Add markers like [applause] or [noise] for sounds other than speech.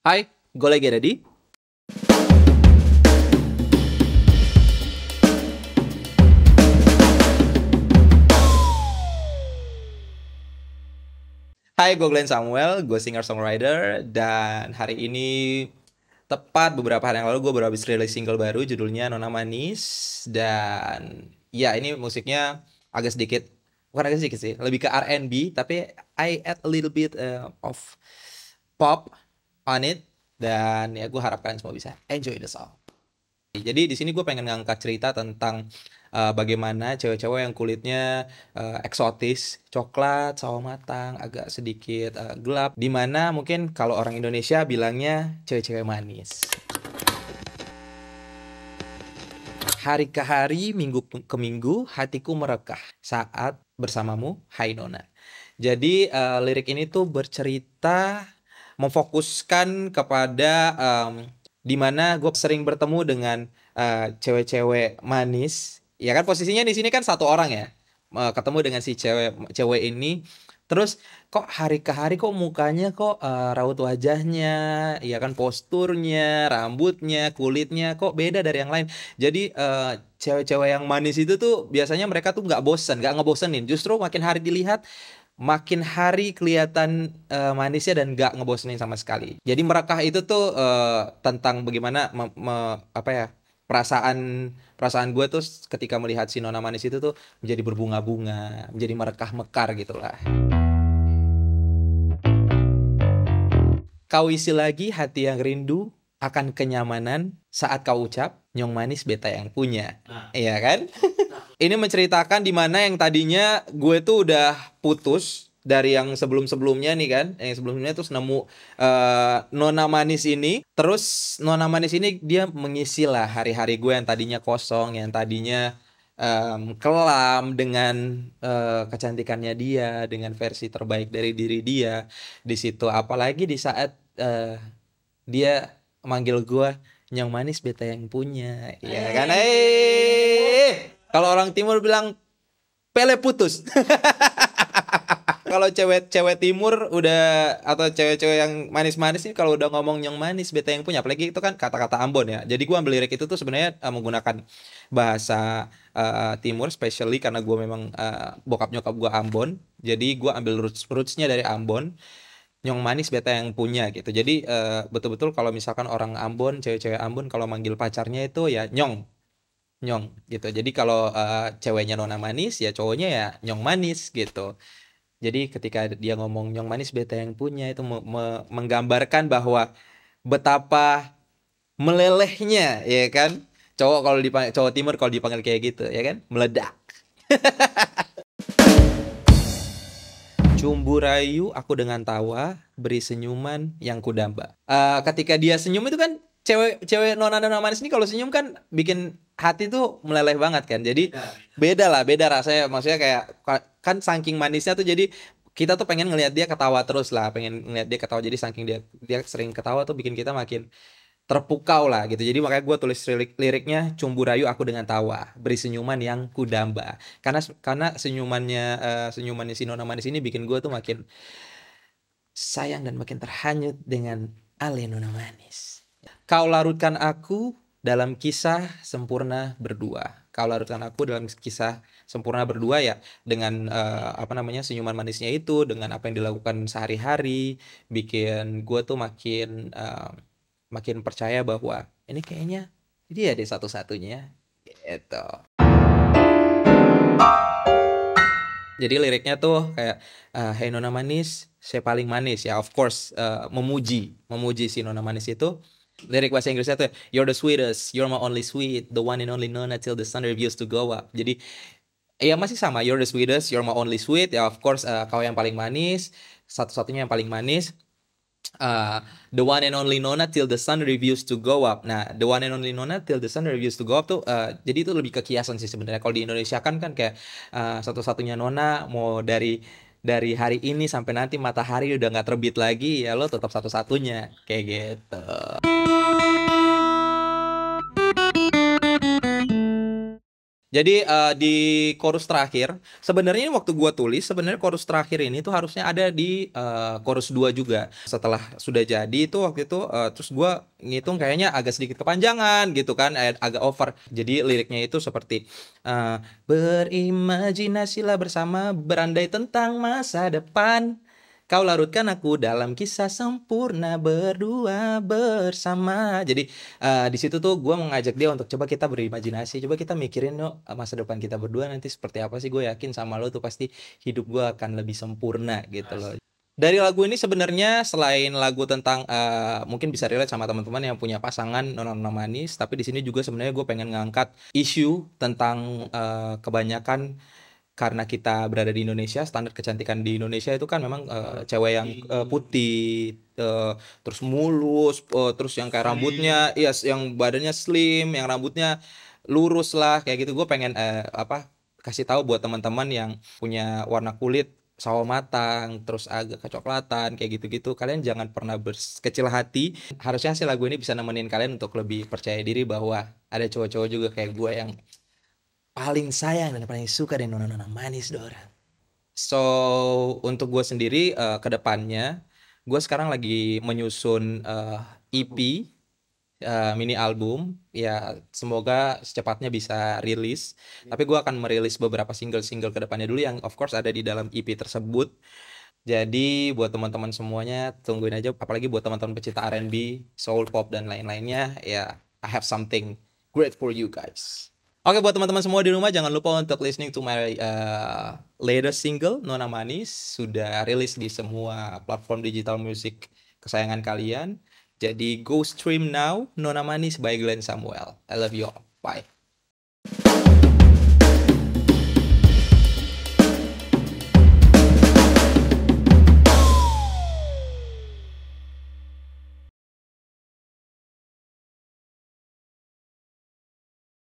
Hai, gue lagi ada di Hai, gue Glenn Samuel, gue singer-songwriter, dan hari ini tepat beberapa hari yang lalu gue baru habis rilis single baru judulnya Nona Manis, dan ya ini musiknya agak sedikit, bukan agak sedikit sih, lebih ke R&B, tapi I add a little bit uh, of pop on it dan ya gue harap kalian semua bisa enjoy the song. Jadi di sini gue pengen ngangkat cerita tentang uh, bagaimana cewek-cewek yang kulitnya uh, eksotis, coklat, sawo matang, agak sedikit uh, gelap, dimana mungkin kalau orang Indonesia bilangnya cewek-cewek manis. Hari ke hari, minggu ke minggu, hatiku merekah saat bersamamu, Hai Nona. Jadi uh, lirik ini tuh bercerita memfokuskan kepada um, dimana gue sering bertemu dengan eh, cewek cewek uh, manis ya kan posisinya di sini kan satu orang ya uh, ketemu dengan si cewek cewek ini terus kok hari ke hari kok mukanya kok uh, raut wajahnya ya kan posturnya rambutnya kulitnya kok beda dari yang lain jadi cewek cewek uh, yang manis itu tuh biasanya mereka tuh nggak bosen nggak ngebosenin justru makin hari dilihat makin hari kelihatan uh, manisnya dan gak ngebosenin sama sekali. Jadi merekah itu tuh uh, tentang bagaimana me, me, apa ya perasaan perasaan gue tuh ketika melihat si nona manis itu tuh menjadi berbunga-bunga, menjadi merekah mekar gitulah. Kau isi lagi hati yang rindu akan kenyamanan saat kau ucap nyong manis beta yang punya nah. iya kan [laughs] ini menceritakan di mana yang tadinya gue tuh udah putus dari yang sebelum-sebelumnya nih kan yang sebelumnya terus nemu uh, nona manis ini terus nona manis ini dia mengisi lah hari-hari gue yang tadinya kosong yang tadinya um, kelam dengan uh, kecantikannya dia dengan versi terbaik dari diri dia di situ apalagi di saat uh, dia manggil gue yang manis beta yang punya ya eee. Eh. kan eh kalau orang timur bilang pele putus [laughs] kalau cewek-cewek timur udah atau cewek-cewek yang manis-manis nih kalau udah ngomong yang manis beta yang punya apalagi itu kan kata-kata Ambon ya jadi gua ambil lirik itu tuh sebenarnya uh, menggunakan bahasa uh, timur specially karena gua memang uh, bokap nyokap gua Ambon jadi gua ambil roots rootsnya dari Ambon Nyong Manis beta yang punya gitu. Jadi uh, betul-betul kalau misalkan orang Ambon, cewek-cewek Ambon kalau manggil pacarnya itu ya Nyong. Nyong gitu. Jadi kalau uh, ceweknya Nona Manis ya cowoknya ya Nyong Manis gitu. Jadi ketika dia ngomong Nyong Manis beta yang punya itu me me menggambarkan bahwa betapa melelehnya ya kan. Cowok kalau dipanggil cowok timur kalau dipanggil kayak gitu ya kan meledak. [laughs] Cumbu rayu aku dengan tawa, beri senyuman yang kudamba. Uh, ketika dia senyum itu kan cewek cewek nona nona manis ini kalau senyum kan bikin hati tuh meleleh banget kan. Jadi iya, iya. beda lah, beda rasanya. Maksudnya kayak kan saking manisnya tuh jadi kita tuh pengen ngelihat dia ketawa terus lah, pengen ngelihat dia ketawa. Jadi saking dia dia sering ketawa tuh bikin kita makin terpukau lah gitu. Jadi makanya gue tulis lirik liriknya cumbu rayu aku dengan tawa, beri senyuman yang kudamba. Karena karena senyumannya uh, senyumannya nona Manis ini bikin gue tuh makin sayang dan makin terhanyut dengan nona Manis. Kau larutkan aku dalam kisah sempurna berdua. Kau larutkan aku dalam kisah sempurna berdua ya dengan uh, apa namanya senyuman manisnya itu dengan apa yang dilakukan sehari-hari bikin gue tuh makin uh, makin percaya bahwa ini kayaknya dia deh satu-satunya gitu. Jadi liriknya tuh kayak eh, Hey Nona Manis, saya paling manis ya. Of course uh, memuji, memuji si Nona Manis itu. Lirik bahasa Inggrisnya tuh You're the sweetest, you're my only sweet, the one and only Nona till the sun reveals to go up. Jadi ya masih sama You're the sweetest, you're my only sweet. Ya of course uh, kau yang paling manis, satu-satunya yang paling manis uh, the one and only Nona till the sun reviews to go up. Nah, the one and only Nona till the sun reviews to go up tuh uh, jadi itu lebih kekiasan sih sebenarnya. Kalau di Indonesia kan kan kayak uh, satu-satunya Nona mau dari dari hari ini sampai nanti matahari udah nggak terbit lagi ya lo tetap satu-satunya kayak gitu. Jadi uh, di chorus terakhir, sebenarnya ini waktu gua tulis, sebenarnya chorus terakhir ini tuh harusnya ada di uh, chorus 2 juga. Setelah sudah jadi itu waktu itu uh, terus gua ngitung kayaknya agak sedikit kepanjangan gitu kan, agak over. Jadi liriknya itu seperti uh, berimajinasilah bersama berandai tentang masa depan Kau larutkan aku dalam kisah sempurna berdua bersama. Jadi uh, di situ tuh gue mengajak dia untuk coba kita berimajinasi, coba kita mikirin yuk eh, masa depan kita berdua nanti seperti apa sih. Gue yakin sama lo tuh pasti hidup gue akan lebih sempurna gitu loh. Dari lagu ini sebenarnya selain lagu tentang uh, mungkin bisa relate sama teman-teman yang punya pasangan nona-nona manis, tapi di sini juga sebenarnya gue pengen ngangkat isu tentang uh, kebanyakan karena kita berada di Indonesia standar kecantikan di Indonesia itu kan memang uh, cewek yang uh, putih uh, terus mulus uh, terus yang kayak rambutnya iya yes, yang badannya slim yang rambutnya lurus lah kayak gitu gue pengen uh, apa kasih tahu buat teman-teman yang punya warna kulit sawo matang terus agak kecoklatan kayak gitu-gitu kalian jangan pernah berkecil hati harusnya sih lagu ini bisa nemenin kalian untuk lebih percaya diri bahwa ada cowok-cowok juga kayak gue yang paling sayang dan paling suka dari nona-nona manis Dora? So untuk gue sendiri uh, depannya, gue sekarang lagi menyusun uh, eh, EP uh, eh, mini album ya semoga secepatnya bisa rilis tapi gue akan merilis beberapa single-single ke depannya dulu yang of course ada di dalam EP tersebut jadi buat teman-teman semuanya tungguin aja apalagi buat teman-teman pecinta R&B, soul pop dan lain-lainnya ya I have something great for you guys. Oke buat teman-teman semua di rumah jangan lupa untuk listening to my uh, latest single Nona Manis sudah rilis di semua platform digital music kesayangan kalian. Jadi go stream now Nona Manis by Glenn Samuel. I love you all. Bye.